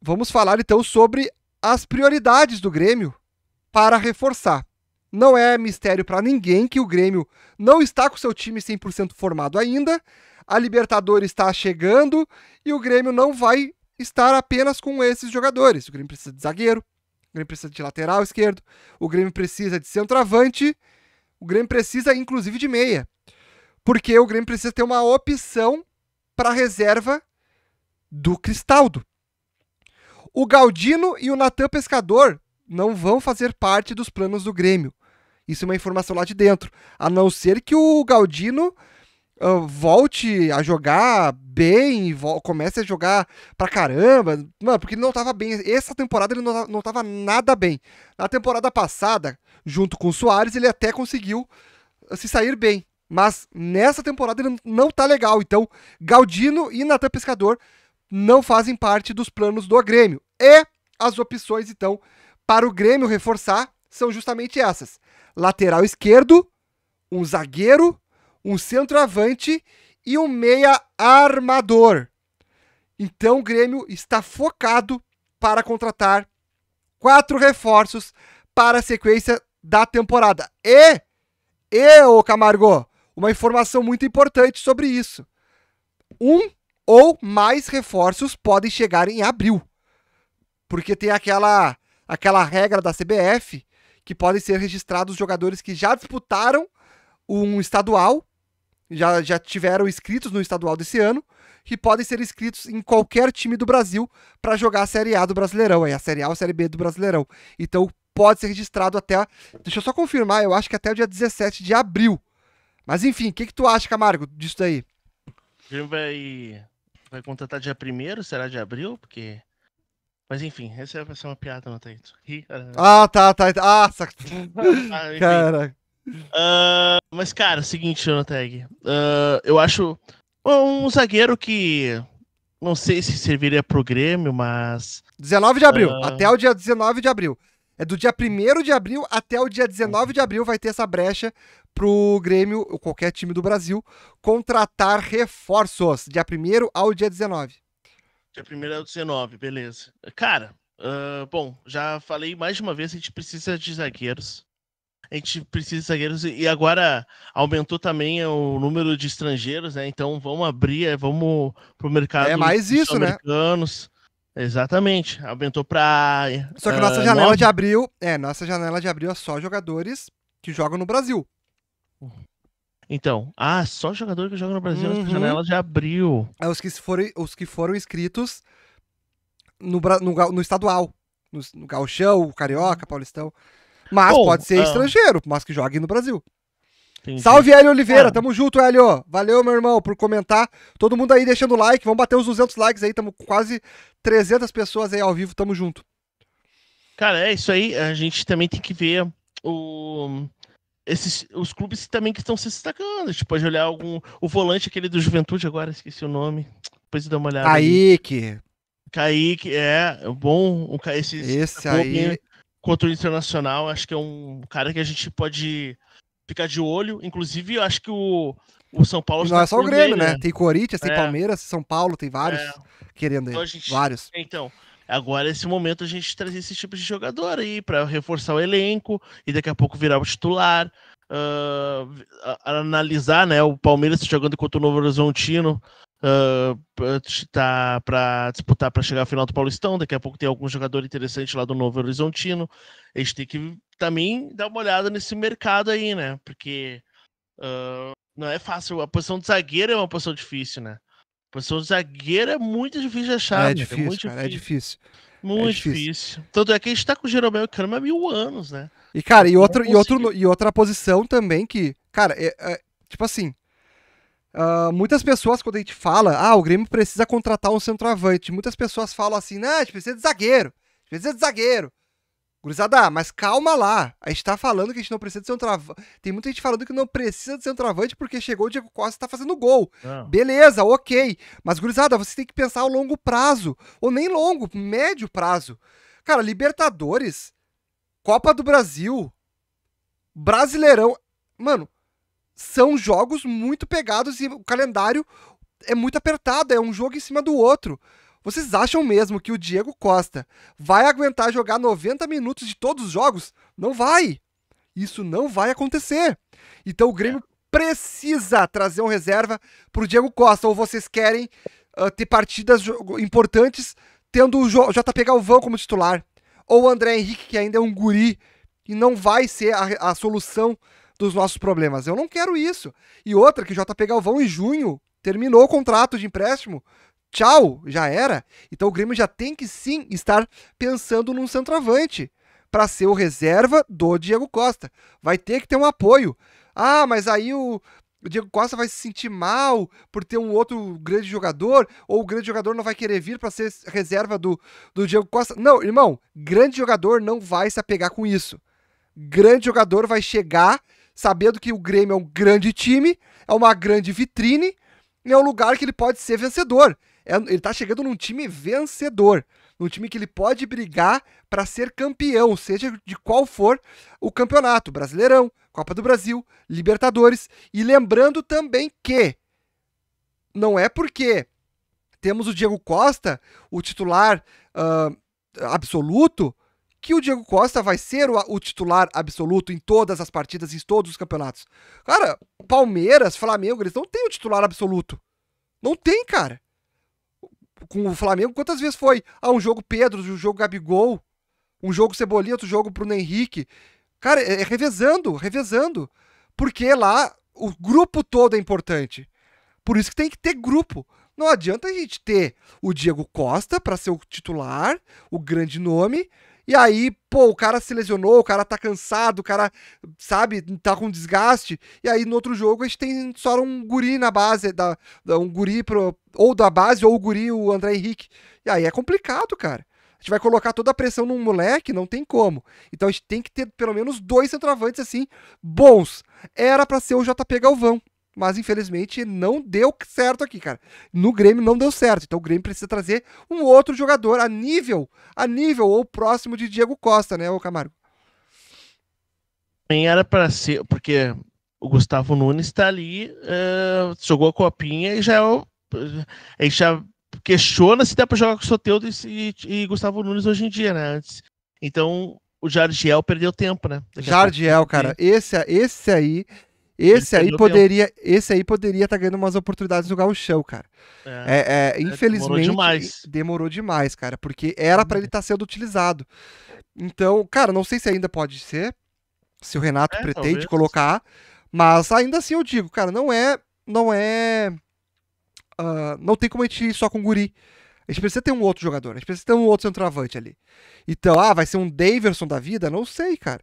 Vamos falar então sobre as prioridades do Grêmio para reforçar. Não é mistério para ninguém que o Grêmio não está com seu time 100% formado ainda. A Libertadores está chegando e o Grêmio não vai estar apenas com esses jogadores. O Grêmio precisa de zagueiro, o Grêmio precisa de lateral esquerdo, o Grêmio precisa de centroavante, o Grêmio precisa inclusive de meia. Porque o Grêmio precisa ter uma opção para reserva do Cristaldo. O Galdino e o Natan Pescador não vão fazer parte dos planos do Grêmio. Isso é uma informação lá de dentro. A não ser que o Galdino uh, volte a jogar bem, comece a jogar pra caramba. Mano, porque ele não tava bem. Essa temporada ele não, tava nada bem. Na temporada passada, junto com o Soares, ele até conseguiu ah, se sair bem. Mas nessa temporada ele não tá legal. Então, Galdino e Natan Pescador não fazem parte dos planos do Grêmio. E as opções, então, para o Grêmio reforçar são justamente essas: lateral esquerdo, um zagueiro, um centroavante e um meia armador. Então o Grêmio está focado para contratar quatro reforços para a sequência da temporada. E, e, ô Camargo, uma informação muito importante sobre isso. Um ou mais reforços podem chegar em abril. Porque tem aquela aquela regra da CBF que podem ser registrados jogadores que já disputaram um estadual, já, já tiveram inscritos no estadual desse ano, que podem ser inscritos em qualquer time do Brasil para jogar a Série A do Brasileirão, é a Série A ou a Série B do Brasileirão. Então pode ser registrado até, deixa eu só confirmar, eu acho que até o dia 17 de abril. Mas enfim, o que, que tu acha, Camargo, disso daí? Grêmio vai Vai contratar dia 1 será de abril? Porque. Mas enfim, essa vai é, ser é uma piada, não tá isso ah, ah, tá, tá. tá. Ah, saca ah Caraca. Uh, mas, cara, é seguinte, Jonathan. Uh, eu acho um zagueiro que. Não sei se serviria pro Grêmio, mas. 19 de abril, uh... até o dia 19 de abril. É do dia 1 de abril até o dia 19 de abril vai ter essa brecha pro Grêmio, ou qualquer time do Brasil, contratar reforços, dia 1 ao dia 19. Dia 1 ao 19, beleza. Cara, uh, bom, já falei mais de uma vez, a gente precisa de zagueiros. A gente precisa de zagueiros e agora aumentou também o número de estrangeiros, né? Então vamos abrir, é, vamos pro mercado. É mais isso, né? Exatamente, aumentou para. Só que uh, nossa ah, janela de abril, é, nossa janela de abril é só jogadores que jogam no Brasil. Então, ah, só jogador que joga no Brasil, uhum. janela já abriu. É os que foram, os que foram inscritos no, no, no estadual, no, no gauchão, carioca, uhum. paulistão. Mas Bom, pode ser ah. estrangeiro, mas que jogue no Brasil. Entendi. Salve, Hélio Oliveira. É. Tamo junto, Hélio. Valeu, meu irmão, por comentar. Todo mundo aí deixando like. Vamos bater os 200 likes aí. Tamo quase 300 pessoas aí ao vivo. Tamo junto. Cara, é isso aí. A gente também tem que ver o esses, os clubes também que estão se destacando. A gente pode olhar algum. O volante aquele do Juventude agora, esqueci o nome. Depois dá uma olhada. Kaique. Kaique, é, é bom. Um, esse esse aí. Contra o Internacional, acho que é um cara que a gente pode ficar de olho. Inclusive, eu acho que o, o São Paulo. não é tá só o Grêmio, dele, né? né? Tem Corinthians, tem é. Palmeiras, São Paulo, tem vários é. querendo então, Gente... Vários. Então, Agora, esse momento, a gente trazer esse tipo de jogador aí para reforçar o elenco e daqui a pouco virar o titular. Uh, analisar, né? O Palmeiras jogando contra o Novo Horizontino uh, ah, tá para disputar para chegar à final do Paulistão. Daqui a pouco tem algum jogador interessante lá do Novo Horizontino. A gente tem que também dar uma olhada nesse mercado aí, né? Porque uh, não é fácil. A posição de zagueiro é uma posição difícil, né? Pra ser um zagueiro é muito difícil achar. É, é, é difícil, é muito cara, difícil. É difícil. Muito é difícil. difícil. Tanto é que a gente tá com o Jeromel e Cano há mil anos, né? E, cara, e, outro, e, outro, e outra posição também que, cara, é, é tipo assim, Uh, muitas pessoas, quando a gente fala, ah, o Grêmio precisa contratar um centroavante, muitas pessoas falam assim, não, a gente precisa de zagueiro, a gente precisa de zagueiro. Gurizada, mas calma lá. A gente tá falando que a gente não precisa de ser um travante. Tem muita gente falando que não precisa de ser um travante porque chegou o Diego Costa e tá fazendo gol. Não. Ah. Beleza, ok. Mas, gurizada, você tem que pensar a longo prazo. Ou nem longo, médio prazo. Cara, Libertadores, Copa do Brasil, Brasileirão. Mano, são jogos muito pegados e o calendário é muito apertado. É um jogo em cima do outro. Vocês acham mesmo que o Diego Costa vai aguentar jogar 90 minutos de todos os jogos? Não vai! Isso não vai acontecer. Então o Grêmio é. precisa trazer um reserva para o Diego Costa. Ou vocês querem uh, ter partidas importantes tendo o JP Galvão como titular? Ou o André Henrique, que ainda é um guri e não vai ser a, a solução dos nossos problemas. Eu não quero isso. E outra, que o JP Galvão em junho terminou o contrato de empréstimo tchau, já era. Então o Grêmio já tem que sim estar pensando num centroavante para ser o reserva do Diego Costa. Vai ter que ter um apoio. Ah, mas aí o, Diego Costa vai se sentir mal por ter um outro grande jogador, ou o grande jogador não vai querer vir para ser reserva do, do Diego Costa. Não, irmão, grande jogador não vai se apegar com isso. Grande jogador vai chegar sabendo que o Grêmio é um grande time, é uma grande vitrine, é o lugar que ele pode ser vencedor. É, ele está chegando num time vencedor, num time que ele pode brigar para ser campeão, seja de qual for o campeonato, Brasileirão, Copa do Brasil, Libertadores. E lembrando também que não é porque temos o Diego Costa, o titular uh, absoluto, que o Diego Costa vai ser o, o, titular absoluto em todas as partidas, em todos os campeonatos. Cara, Palmeiras, Flamengo, eles não têm o titular absoluto. Não tem, cara. Com o Flamengo, quantas vezes foi? Ah, um jogo Pedro, um jogo Gabigol, um jogo Cebolinha, outro jogo Bruno Henrique. Cara, é, é revezando, revezando. Porque lá o grupo todo é importante. Por isso que tem que ter grupo. Não adianta a gente ter o Diego Costa para ser o titular, o grande nome, e aí, pô, o cara se lesionou, o cara tá cansado, o cara, sabe, tá com desgaste. E aí, no outro jogo, a gente tem só um guri na base, da, da um guri pro, ou da base, ou o guri, o André Henrique. E aí é complicado, cara. A gente vai colocar toda a pressão num moleque, não tem como. Então a gente tem que ter pelo menos dois centroavantes assim, bons. Era para ser o JP Galvão mas infelizmente não deu certo aqui, cara. No Grêmio não deu certo. Então o Grêmio precisa trazer um outro jogador a nível, a nível ou próximo de Diego Costa, né, o Camargo? Nem era para ser, porque o Gustavo Nunes está ali, uh, jogou a copinha e já é já questiona se dá para jogar com o Soteldo e, e, Gustavo Nunes hoje em dia, né? Então o Jardiel perdeu tempo, né? Daqui Jardiel, cara, esse, esse aí esse aí, poderia, esse aí poderia estar tá ganhando umas oportunidades no Gauchão, cara. É, é, é, é infelizmente, demorou demais. demorou demais, cara, porque era para ele estar tá sendo utilizado. Então, cara, não sei se ainda pode ser, se o Renato é, pretende talvez. colocar, mas ainda assim eu digo, cara, não é, não é, uh, não tem como a gente ir só com o Guri. A gente precisa ter um outro jogador, a gente precisa ter um outro centroavante ali. Então, ah, vai ser um Daverson da vida? Não sei, cara.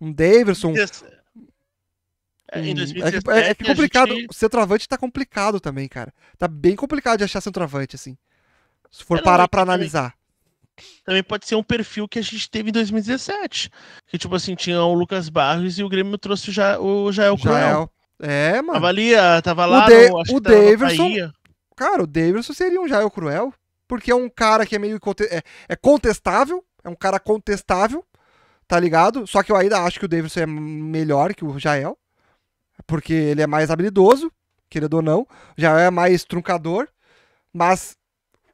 Um Daverson. Yes é, em 2017, é, é, é complicado. Gente... O centroavante tá complicado também, cara. Tá bem complicado de achar centroavante, assim. Se for é parar para analisar. Também pode ser um perfil que a gente teve em 2017. Que, tipo assim, tinha o Lucas Barros e o Grêmio trouxe já, o Jael Cruel. É, mano. Tava ali, ah, tava lá, o, de... no, acho o Davidson. Cara, o Davidson seria um Jael Cruel. Porque é um cara que é meio. É, é contestável. É um cara contestável. Tá ligado? Só que eu ainda acho que o Davidson é melhor que o Jael porque ele é mais habilidoso, querendo ou não, já é mais truncador, mas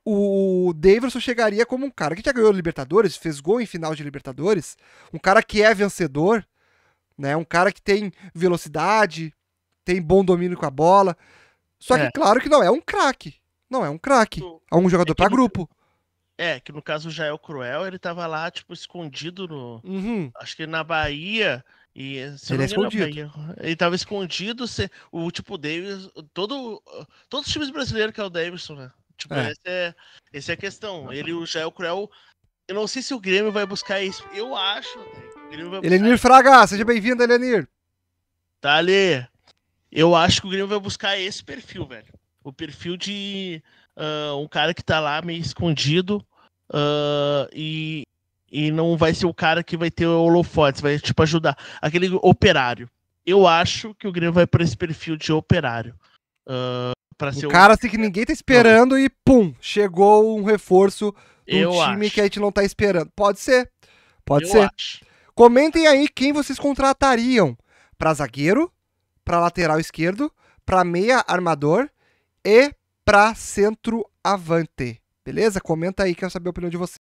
o Davidson chegaria como um cara que já ganhou Libertadores, fez gol em final de Libertadores, um cara que é vencedor, né? Um cara que tem velocidade, tem bom domínio com a bola. Só é. que claro que não é um craque, não é um craque, é um jogador é para grupo. É, que no caso já é o Cruel, ele tava lá, tipo, escondido no. Uhum. Acho que na Bahia, e ele é, é escondido. Engano, ele estava escondido. Se, o tipo Davis. Todo, todos os times brasileiros que é o Davidson, né? Tipo, é. Essa, é, essa é a questão. Ele já é o Cruel. Eu não sei se o Grêmio vai buscar isso. Eu acho. Né? Elenir Fraga, seja bem-vindo, Elenir. Tá ali. Eu acho que o Grêmio vai buscar esse perfil, velho. O perfil de uh, um cara que tá lá meio escondido. Uh, e e não vai ser o cara que vai ter o holofotes, vai tipo ajudar aquele operário. Eu acho que o Grêmio vai para esse perfil de operário. Uh, ah, para ser um cara assim que ninguém tá esperando não. e pum, chegou um reforço do time acho. que a gente não tá esperando. Pode ser. Pode Eu ser. Acho. Comentem aí quem vocês contratariam para zagueiro, para lateral esquerdo, para meia armador e para centroavante. Beleza? Comenta aí, quero saber a opinião de vocês.